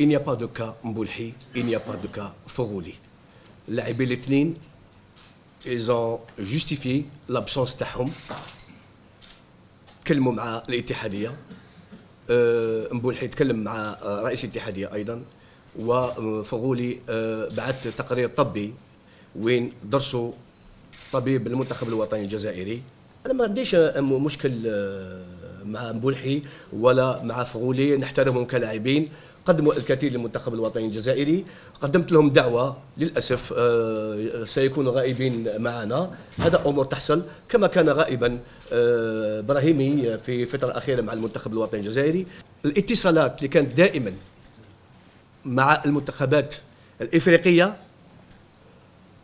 إن با دو كا مبولحي cas Mboulhi, دو كا a اللاعبين de إيزون Forouli. لابسونس تاعهم تكلموا مع الاتحادية مبولحي تكلم مع رئيس الاتحادية أيضا وفغولي بعث تقرير طبي وين درسوا طبيب المنتخب الوطني الجزائري أنا ما عنديش مشكل مع ملحي ولا مع فغولي نحترمهم كلاعبين قدموا الكثير للمنتخب الوطني الجزائري قدمت لهم دعوة للأسف آه، سيكونوا غائبين معنا هذا أمور تحصل كما كان غائبا آه، براهيمي في الفترة الأخيرة مع المنتخب الوطني الجزائري الاتصالات اللي كانت دائما مع المنتخبات الإفريقية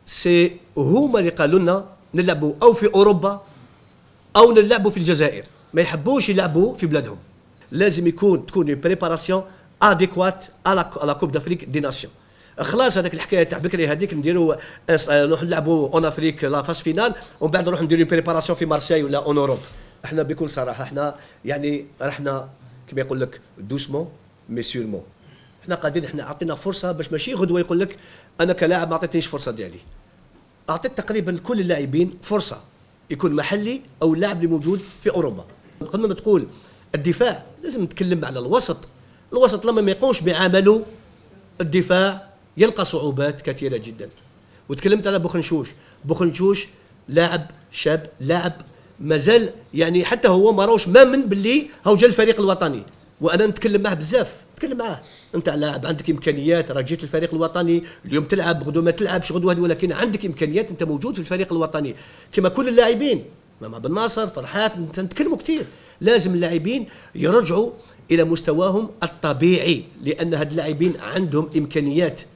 سي هما اللي قالوا لنا نلعبوا أو في أوروبا أو نلعبوا في الجزائر ما يحبوش يلعبوا في بلادهم لازم يكون تكون بريباراسيون اديكوات على كوب دافريك دي ناسيون خلاص هذاك الحكايه تاع بكري هذيك نديروا نروح نلعبوا اون افريك لا فاس فينال ومن بعد نروح نديروا بريباراسيون في مارسيي ولا اون اوروب احنا بكل صراحه احنا يعني رحنا كما يقول لك دوسمون مي سيرمون احنا قاعدين احنا عطينا فرصه باش ماشي غدوه يقول لك انا كلاعب ما عطيتنيش فرصه ديالي اعطيت تقريبا كل اللاعبين فرصه يكون محلي او اللاعب اللي موجود في اوروبا قبل ما تقول الدفاع لازم نتكلم على الوسط الوسط لما ما يقومش بعمله الدفاع يلقى صعوبات كثيره جدا وتكلمت على بوخنشوش بوخنشوش لاعب شاب لاعب مازال يعني حتى هو ما ما مامن باللي هو جا الفريق الوطني وانا نتكلم معاه بزاف نتكلم معاه انت لاعب عندك امكانيات راه جيت الفريق الوطني اليوم تلعب غدو ما تلعبش غدو ولكن عندك امكانيات انت موجود في الفريق الوطني كما كل اللاعبين مع بن ناصر فرحات نتكلموا كثير لازم اللاعبين يرجعوا الى مستواهم الطبيعي لان هاد اللاعبين عندهم امكانيات